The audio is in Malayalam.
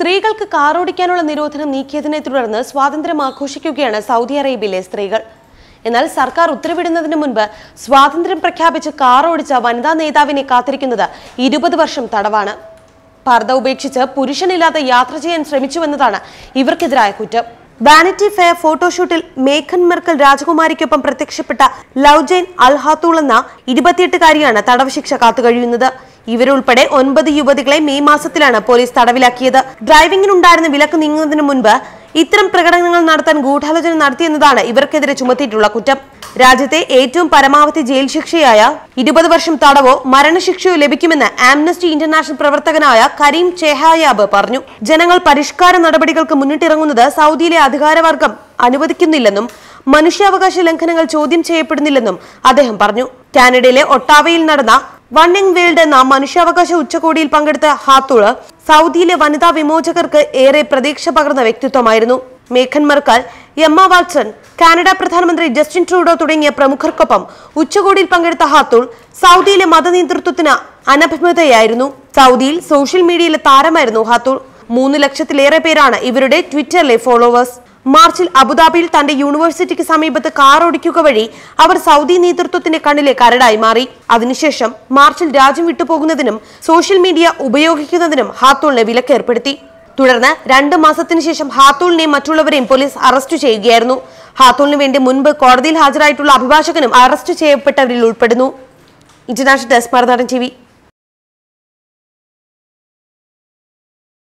സ്ത്രീകൾക്ക് കാറോടിക്കാനുള്ള നിരോധനം നീക്കിയതിനെ തുടർന്ന് സ്വാതന്ത്ര്യം ആഘോഷിക്കുകയാണ് സൗദി അറേബ്യയിലെ സ്ത്രീകൾ എന്നാൽ സർക്കാർ ഉത്തരവിടുന്നതിന് മുൻപ് സ്വാതന്ത്ര്യം പ്രഖ്യാപിച്ച് കാറോടിച്ച വനിതാ നേതാവിനെ കാത്തിരിക്കുന്നത് ഇരുപത് വർഷം തടവാണ് പർദ്ദ ഉപേക്ഷിച്ച് പുരുഷനില്ലാതെ യാത്ര ചെയ്യാൻ ശ്രമിച്ചുവെന്നതാണ് ഇവർക്കെതിരായ കുറ്റം വാനിറ്റി ഫെയർ ഫോട്ടോഷൂട്ടിൽ മേഘൻ മെർക്കൽ രാജകുമാരിക്കൊപ്പം പ്രത്യക്ഷപ്പെട്ട ലൗജൈൻ അൽഹാത്തൂൾ എന്ന ഇരുപത്തിയെട്ടുകാരിയാണ് തടവ് ശിക്ഷ കാത്തുകഴിയുന്നത് ഇവരുൾപ്പെടെ ഒൻപത് യുവതികളെ മെയ് മാസത്തിലാണ് പോലീസ് തടവിലാക്കിയത് ഡ്രൈവിംഗിനുണ്ടായിരുന്ന വിലക്ക് നീങ്ങുന്നതിന് മുൻപ് ഇത്തരം പ്രകടനങ്ങൾ നടത്താൻ ഗൂഢാലോചന നടത്തിയെന്നതാണ് ഇവർക്കെതിരെ ചുമത്തിയിട്ടുള്ള കുറ്റം രാജ്യത്തെ ഏറ്റവും പരമാവധി ജയിൽ ശിക്ഷയായ ഇരുപത് വർഷം തടവോ മരണശിക്ഷയോ ലഭിക്കുമെന്ന് ആംനസ്റ്റി ഇന്റർനാഷണൽ പ്രവർത്തകനായ കരീം ചെഹായാബ് പറഞ്ഞു ജനങ്ങൾ പരിഷ്കാര നടപടികൾക്ക് മുന്നിട്ടിറങ്ങുന്നത് സൗദിയിലെ അധികാരവർഗം അനുവദിക്കുന്നില്ലെന്നും മനുഷ്യാവകാശ ലംഘനങ്ങൾ ചോദ്യം ചെയ്യപ്പെടുന്നില്ലെന്നും അദ്ദേഹം പറഞ്ഞു കാനഡയിലെ ഒട്ടാവയിൽ നടന്ന വണ്ണിംഗ് വേൾഡ് എന്ന മനുഷ്യാവകാശ ഉച്ചകോടിയിൽ പങ്കെടുത്ത ഹാത്തുള് സൗദിയിലെ വനിതാ വിമോചകർക്ക് ഏറെ പ്രതീക്ഷ പകർന്ന വ്യക്തിത്വമായിരുന്നു മേഖൻ മർക്കൽ എം വാട്സൺ കാനഡ പ്രധാനമന്ത്രി ജസ്റ്റിൻ ട്രൂഡോ തുടങ്ങിയ പ്രമുഖർക്കൊപ്പം ഉച്ചകോടിയിൽ പങ്കെടുത്ത ഹാത്തുൾ സൗദിയിലെ മതനേതൃത്വത്തിന് അനഭിമതയായിരുന്നു സൗദിയിൽ സോഷ്യൽ മീഡിയയിലെ താരമായിരുന്നു ഹാത്തുൾ മൂന്ന് ലക്ഷത്തിലേറെ പേരാണ് ഇവരുടെ ട്വിറ്ററിലെ ഫോളോവേഴ്സ് മാർച്ചിൽ അബുദാബിയിൽ തന്റെ യൂണിവേഴ്സിറ്റിക്ക് സമീപത്ത് കാർ ഓടിക്കുക വഴി അവർ സൗദി നേതൃത്വത്തിന്റെ കണ്ണിലെ കരടായി മാറി അതിനുശേഷം മാർച്ചിൽ രാജ്യം വിട്ടുപോകുന്നതിനും സോഷ്യൽ മീഡിയ ഉപയോഗിക്കുന്നതിനും ഹാത്തോളിനെ വിലക്കേർപ്പെടുത്തി തുടർന്ന് രണ്ട് മാസത്തിനു ശേഷം ഹാത്തോളിനെയും മറ്റുള്ളവരെയും പോലീസ് അറസ്റ്റ് ചെയ്യുകയായിരുന്നു ഹാത്തോളിന് വേണ്ടി മുൻപ് കോടതിയിൽ ഹാജരായിട്ടുള്ള അഭിഭാഷകനും അറസ്റ്റ് ചെയ്യപ്പെട്ടവരിൽ ഉൾപ്പെടുന്നു ഇന്റർനാഷണൽ ഡെസ്ക് മറുനാടൻ ടി